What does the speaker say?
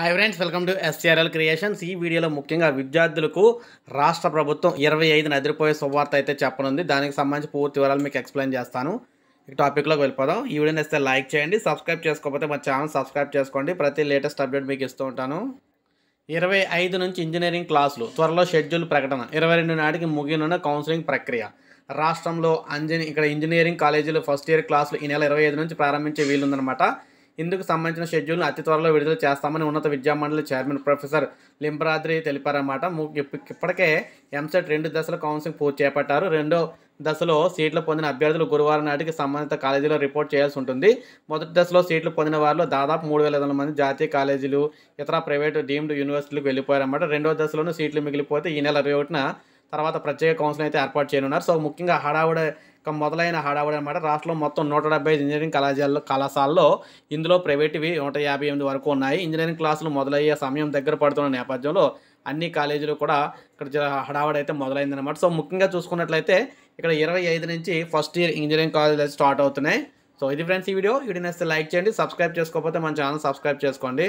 hi friends welcome to SRL creations ఈ వీడియోలో ముఖ్యంగా విద్యార్థులకు రాష్ట్ర ప్రభుత్వం ఇరవై ఐదున ఎదిరిపోయే సువార్త అయితే చెప్పనుంది దానికి సంబంధించి పూర్తి వివరాలు మీకు ఎక్స్ప్లెయిన్ చేస్తాను ఈ టాపిక్లోకి వెళ్ళిపోదాం ఈ వీడియోని ఇస్తే లైక్ చేయండి సబ్స్క్రైబ్ చేసుకోకపోతే మా ఛానల్ సబ్స్క్రైబ్ చేసుకోండి ప్రతి లేటెస్ట్ అప్డేట్ మీకు ఇస్తూ ఉంటాను ఇరవై ఐదు నుంచి ఇంజనీరింగ్ క్లాసులు త్వరలో షెడ్యూల్ ప్రకటన ఇరవై రెండు నాటికి ముగినున్న కౌన్సిలింగ్ ప్రక్రియ రాష్ట్రంలో అంజనీ ఇక్కడ ఇంజనీరింగ్ కాలేజీలో ఫస్ట్ ఇయర్ క్లాసులు ఈ నెల ఇరవై ఐదు నుంచి ప్రారంభించే వీలుందనమాట ఇందుకు సంబంధించిన షెడ్యూల్ను అతి త్వరలో విడుదల చేస్తామని ఉన్నత విద్యామండలి చైర్మన్ ప్రొఫెసర్ లింబరాద్రి తెలిపారన్నమాట ఇప్పటికే ఎంసెట్ రెండు దశల కౌన్సిలింగ్ పూర్తి చేపట్టారు రెండో దశలో సీట్లు పొందిన అభ్యర్థులు గురువారం నాటికి సంబంధిత కాలేజీలో రిపోర్ట్ చేయాల్సి ఉంటుంది మొదటి దశలో సీట్లు పొందిన వారిలో దాదాపు మూడు వేల ఐదు మంది జాతీయ కాలేజీలు ఇతర ప్రైవేటు డీమ్డ్ యూనివర్సిటీలకు వెళ్ళిపోయారన్నమాట రెండో దశలోనూ సీట్లు మిగిలిపోతే ఈ నెల ఇరవై ఒకటిన తర్వాత ప్రత్యేక కౌన్సిల్ అయితే ఏర్పాటు చేయనున్నారు సో ముఖ్యంగా హడావుడ మొదలైన హడావుడి అనమాట రాష్ట్రంలో మొత్తం నూట డెబ్బై ఐదు ఇంజనీరింగ్ కళాశాలలో కళాశాలలో ఇందులో ప్రైవేటువి నూట యాభై ఎనిమిది వరకు ఉన్నాయి ఇంజనీరింగ్ క్లాసులు మొదలయ్యే సమయం దగ్గర పడుతున్న నేపథ్యంలో అన్ని కాలేజీలు కూడా ఇక్కడ హడావుడి అయితే మొదలైందనమాట సో ముఖ్యంగా చూసుకున్నట్లయితే ఇక్కడ ఇరవై ఐదు నుంచి ఫస్ట్ ఇయర్ ఇంజనీరింగ్ కాలేజీలు అయితే స్టార్ట్ అవుతున్నాయి సో ఇది ఫ్రెండ్స్ ఈ వీడియో వీడియో నేస్తే లైక్ చేయండి సబ్స్క్రైబ్ చేసుకోకపోతే మన ఛానల్ సబ్స్క్రైబ్ చేసుకోండి